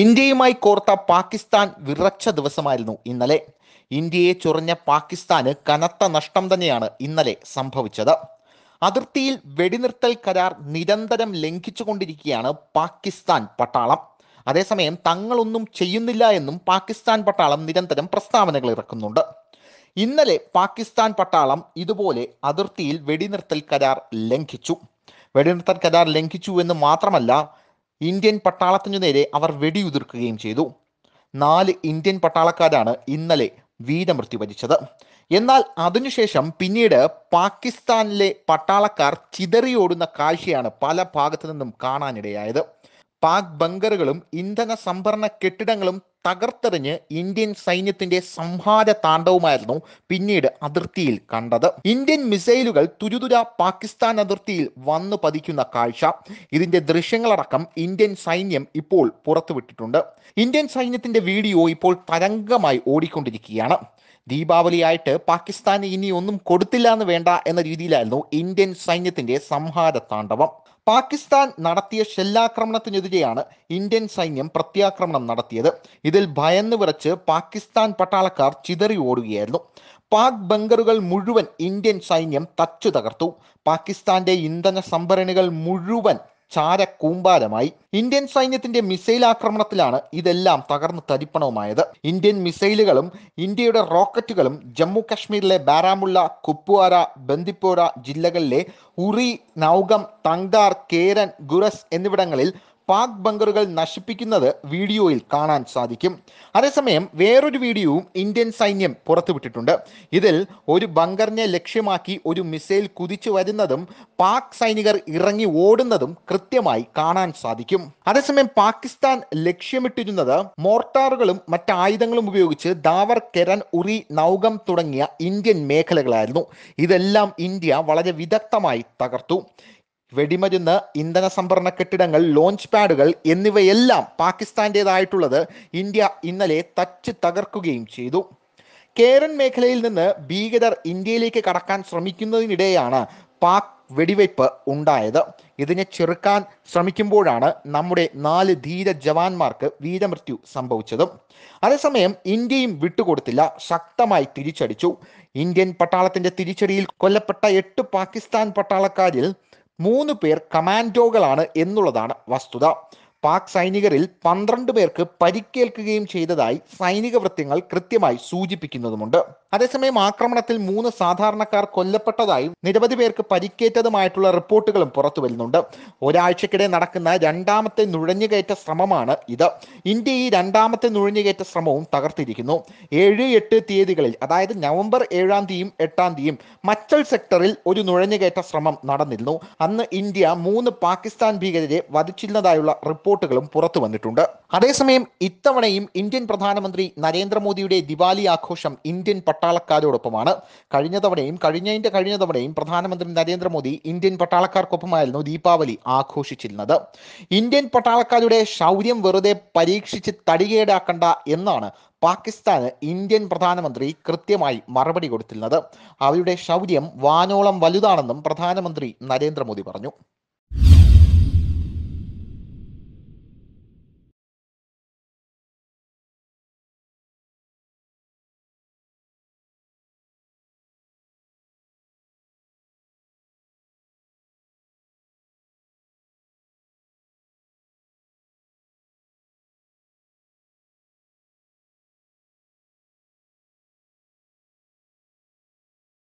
ഇന്ത്യയുമായി കോർത്ത പാകിസ്ഥാൻ വിറച്ച ദിവസമായിരുന്നു ഇന്നലെ ഇന്ത്യയെ ചൊറിഞ്ഞ പാകിസ്ഥാന് കനത്ത നഷ്ടം തന്നെയാണ് ഇന്നലെ സംഭവിച്ചത് അതിർത്തിയിൽ വെടിനിർത്തൽ കരാർ നിരന്തരം ലംഘിച്ചുകൊണ്ടിരിക്കുകയാണ് പാകിസ്ഥാൻ പട്ടാളം അതേസമയം തങ്ങളൊന്നും ചെയ്യുന്നില്ല എന്നും പാകിസ്ഥാൻ പട്ടാളം നിരന്തരം പ്രസ്താവനകൾ ഇറക്കുന്നുണ്ട് ഇന്നലെ പാകിസ്ഥാൻ പട്ടാളം ഇതുപോലെ അതിർത്തിയിൽ വെടിനിർത്തൽ കരാർ ലംഘിച്ചു വെടിനിർത്തൽ കരാർ ലംഘിച്ചു എന്ന് മാത്രമല്ല ഇന്ത്യൻ പട്ടാളത്തിനു നേരെ അവർ വെടിയുതിർക്കുകയും ചെയ്തു നാല് ഇന്ത്യൻ പട്ടാളക്കാരാണ് ഇന്നലെ വീരമൃത്യു വരിച്ചത് എന്നാൽ അതിനുശേഷം പിന്നീട് പാകിസ്ഥാനിലെ പട്ടാളക്കാർ ചിതറിയോടുന്ന കാഴ്ചയാണ് പല ഭാഗത്തു നിന്നും കാണാനിടയായത് പാക് ബങ്കറുകളും ഇന്ധന സംഭരണ കെട്ടിടങ്ങളും തകർത്തെറിഞ്ഞ് ഇന്ത്യൻ സൈന്യത്തിന്റെ സംഹാര താണ്ഡവുമായിരുന്നു പിന്നീട് അതിർത്തിയിൽ കണ്ടത് ഇന്ത്യൻ മിസൈലുകൾ തുരുതുര പാകിസ്ഥാൻ അതിർത്തിയിൽ വന്നു പതിക്കുന്ന കാഴ്ച ഇതിന്റെ ദൃശ്യങ്ങളടക്കം ഇന്ത്യൻ സൈന്യം ഇപ്പോൾ പുറത്തുവിട്ടിട്ടുണ്ട് ഇന്ത്യൻ സൈന്യത്തിന്റെ വീഡിയോ ഇപ്പോൾ തരംഗമായി ഓടിക്കൊണ്ടിരിക്കുകയാണ് ദീപാവലിയായിട്ട് പാകിസ്ഥാൻ ഇനി ഒന്നും കൊടുത്തില്ല എന്ന് വേണ്ട എന്ന രീതിയിലായിരുന്നു ഇന്ത്യൻ സൈന്യത്തിന്റെ സംഹാര താണ്ഡവം പാകിസ്ഥാൻ നടത്തിയ ഷെല്ലാക്രമണത്തിനെതിരെയാണ് ഇന്ത്യൻ സൈന്യം പ്രത്യാക്രമണം നടത്തിയത് ഇതിൽ ഭയന്ന് വിറച്ച് പാകിസ്ഥാൻ പട്ടാളക്കാർ ചിതറി ഓടുകയായിരുന്നു പാക് ബങ്കറുകൾ മുഴുവൻ ഇന്ത്യൻ സൈന്യം തച്ചു തകർത്തു പാകിസ്ഥാന്റെ ഇന്ധന സംഭരണികൾ മുഴുവൻ ചാരക്കൂമ്പാരമായി ഇന്ത്യൻ സൈന്യത്തിന്റെ മിസൈൽ ആക്രമണത്തിലാണ് ഇതെല്ലാം തകർന്ന് തരിപ്പണവുമായത് ഇന്ത്യൻ മിസൈലുകളും ഇന്ത്യയുടെ റോക്കറ്റുകളും ജമ്മു കാശ്മീരിലെ ബാരാമുള്ള കുപ്വാര ബന്ദിപ്പോര ജില്ലകളിലെ ഉറി നൌഗം തങ്താർ കേരൻ ഗുറസ് എന്നിവിടങ്ങളിൽ പാക് ബങ്കറുകൾ നശിപ്പിക്കുന്നത് വീഡിയോയിൽ കാണാൻ സാധിക്കും അതേസമയം വേറൊരു വീഡിയോയും ഇന്ത്യൻ സൈന്യം പുറത്തുവിട്ടിട്ടുണ്ട് ഇതിൽ ഒരു ബങ്കറിനെ ലക്ഷ്യമാക്കി ഒരു മിസൈൽ കുതിച്ചു വരുന്നതും പാക് സൈനികർ ഇറങ്ങി ഓടുന്നതും കൃത്യമായി കാണാൻ സാധിക്കും അതേസമയം പാകിസ്ഥാൻ ലക്ഷ്യമിട്ടിരുന്നത് മോർട്ടാറുകളും മറ്റായുധങ്ങളും ഉപയോഗിച്ച് ദാവർ കെരൻ ഉറി നൗകം തുടങ്ങിയ ഇന്ത്യൻ മേഖലകളായിരുന്നു ഇതെല്ലാം ഇന്ത്യ വളരെ വിദഗ്ധമായി തകർത്തു വെടിമരുന്ന് ഇന്ധന സംഭരണ കെട്ടിടങ്ങൾ ലോഞ്ച് പാഡുകൾ എന്നിവയെല്ലാം പാകിസ്ഥാന്റേതായിട്ടുള്ളത് ഇന്ത്യ ഇന്നലെ തച്ച് തകർക്കുകയും ചെയ്തു കേരൻ മേഖലയിൽ നിന്ന് ഭീകരർ ഇന്ത്യയിലേക്ക് കടക്കാൻ ശ്രമിക്കുന്നതിനിടെയാണ് പാക് വെടിവയ്പ് ഉണ്ടായത് ഇതിനെ ചെറുക്കാൻ ശ്രമിക്കുമ്പോഴാണ് നമ്മുടെ നാല് ധീര ജവാന്മാർക്ക് വീരമൃത്യു സംഭവിച്ചതും അതേസമയം ഇന്ത്യയും വിട്ടുകൊടുത്തില്ല ശക്തമായി തിരിച്ചടിച്ചു ഇന്ത്യൻ പട്ടാളത്തിന്റെ തിരിച്ചടിയിൽ കൊല്ലപ്പെട്ട എട്ട് പാകിസ്ഥാൻ പട്ടാളക്കാരിൽ മൂന്ന് പേർ കമാൻഡോകളാണ് എന്നുള്ളതാണ് വസ്തുത പാക് സൈനികരിൽ പന്ത്രണ്ട് പേർക്ക് പരിക്കേൽക്കുകയും ചെയ്തതായി സൈനിക വൃത്തങ്ങൾ കൃത്യമായി സൂചിപ്പിക്കുന്നതുമുണ്ട് അതേസമയം ആക്രമണത്തിൽ മൂന്ന് സാധാരണക്കാർ കൊല്ലപ്പെട്ടതായും നിരവധി പേർക്ക് പരിക്കേറ്റതുമായിട്ടുള്ള റിപ്പോർട്ടുകളും പുറത്തു വരുന്നുണ്ട് ഒരാഴ്ചക്കിടെ നടക്കുന്ന രണ്ടാമത്തെ നുഴഞ്ഞുകയറ്റ ശ്രമമാണ് ഇത് ഇന്ത്യ ഈ രണ്ടാമത്തെ നുഴഞ്ഞുകയറ്റ ശ്രമവും തകർത്തിരിക്കുന്നു ഏഴ് എട്ട് തീയതികളിൽ അതായത് നവംബർ ഏഴാം തീയതിയും എട്ടാം തീയതിയും മച്ചൽ സെക്ടറിൽ ഒരു നുഴഞ്ഞുകയറ്റ ശ്രമം നടന്നിരുന്നു അന്ന് ഇന്ത്യ മൂന്ന് പാകിസ്ഥാൻ ഭീകരരെ വധിച്ചിരുന്നതായുള്ള റിപ്പോർട്ട് റിപ്പോർട്ടുകളും പുറത്തു വന്നിട്ടുണ്ട് അതേസമയം ഇത്തവണയും ഇന്ത്യൻ പ്രധാനമന്ത്രി നരേന്ദ്രമോദിയുടെ ദിവാലി ആഘോഷം ഇന്ത്യൻ പട്ടാളക്കാരോടൊപ്പമാണ് കഴിഞ്ഞ തവണയും കഴിഞ്ഞതിന്റെ കഴിഞ്ഞ തവണയും പ്രധാനമന്ത്രി നരേന്ദ്രമോദി ഇന്ത്യൻ പട്ടാളക്കാർക്കൊപ്പമായിരുന്നു ദീപാവലി ആഘോഷിച്ചിരുന്നത് ഇന്ത്യൻ പട്ടാളക്കാരുടെ ശൗര്യം വെറുതെ പരീക്ഷിച്ച് തടികേടാക്കണ്ട എന്നാണ് പാകിസ്ഥാന് ഇന്ത്യൻ പ്രധാനമന്ത്രി കൃത്യമായി മറുപടി കൊടുത്തിരുന്നത് അവരുടെ ശൗര്യം വാനോളം വലുതാണെന്നും പ്രധാനമന്ത്രി നരേന്ദ്രമോദി പറഞ്ഞു